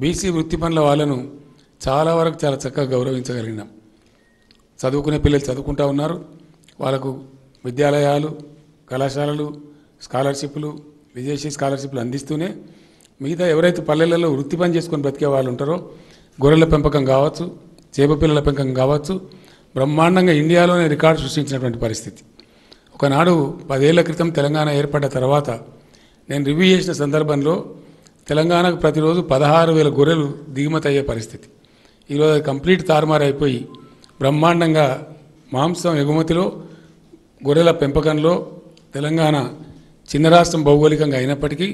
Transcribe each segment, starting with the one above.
BC వృత్తి పనుల వాళ్ళను చాలా వరకు చాలా చక్కగా గౌరవించగలిగినాం చదువుకునే పిల్లలు చదువుకుంటూ ఉన్నారు వాళ్ళకు విద్యాలయాలు కళాశాలలు స్కాలర్షిప్లు విదేశీ స్కాలర్షిప్లు అందిస్తూనే మిగతా ఎవరైతే పల్లెలలో వృత్తి పని చేసుకొని బ్రతికే వాళ్ళు ఉంటారో గొర్రెల పెంపకం కావచ్చు చేప పిల్లల పెంపకం కావచ్చు బ్రహ్మాండంగా ఇండియాలోనే రికార్డు సృష్టించినటువంటి పరిస్థితి ఒకనాడు పదేళ్ల క్రితం తెలంగాణ ఏర్పడ్డ తర్వాత నేను రివ్యూ చేసిన సందర్భంలో తెలంగాణకు ప్రతిరోజు పదహారు వేల గొర్రెలు దిగుమతి అయ్యే పరిస్థితి ఈరోజు అది కంప్లీట్ తారుమారైపోయి బ్రహ్మాండంగా మాంసం ఎగుమతిలో గొర్రెల పెంపకంలో తెలంగాణ చిన్న రాష్ట్రం భౌగోళికంగా అయినప్పటికీ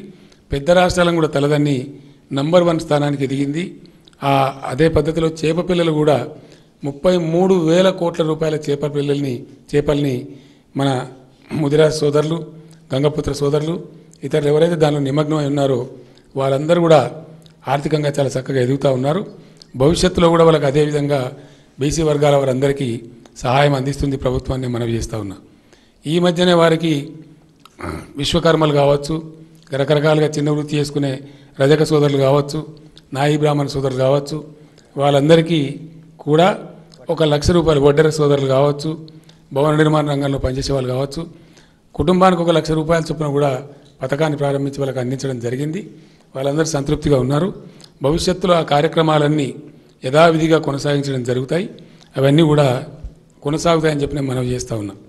పెద్ద రాష్ట్రాలను కూడా తలదన్ని నంబర్ వన్ స్థానానికి ఎదిగింది ఆ అదే పద్ధతిలో చేప పిల్లలు కూడా ముప్పై మూడు వేల కోట్ల రూపాయల చేప పిల్లల్ని చేపల్ని మన ముదిరాజ్ సోదరులు గంగపుత్ర సోదరులు ఇతరులు ఎవరైతే దానిలో నిమగ్నమై ఉన్నారో వాళ్ళందరూ కూడా ఆర్థికంగా చాలా చక్కగా ఎదుగుతూ ఉన్నారు భవిష్యత్తులో కూడా వాళ్ళకి అదేవిధంగా బీసీ వర్గాల వారందరికీ సహాయం అందిస్తుంది ప్రభుత్వాన్ని మనవి చేస్తూ ఉన్నా ఈ మధ్యనే వారికి విశ్వకర్మలు కావచ్చు రకరకాలుగా చిన్న వృత్తి చేసుకునే రజక సోదరులు కావచ్చు నాయి బ్రాహ్మణ సోదరులు కావచ్చు వాళ్ళందరికీ కూడా ఒక లక్ష రూపాయలు వడ్డెర సోదరులు కావచ్చు భవన నిర్మాణ రంగంలో పనిచేసే వాళ్ళు కావచ్చు కుటుంబానికి ఒక లక్ష రూపాయల చొప్పున కూడా పథకాన్ని ప్రారంభించి వాళ్ళకి అందించడం జరిగింది వాళ్ళందరూ సంతృప్తిగా ఉన్నారు భవిష్యత్తులో ఆ కార్యక్రమాలన్నీ యథావిధిగా కొనసాగించడం జరుగుతాయి అవన్నీ కూడా కొనసాగుతాయని చెప్పి నేను మనవి చేస్తూ ఉన్నాను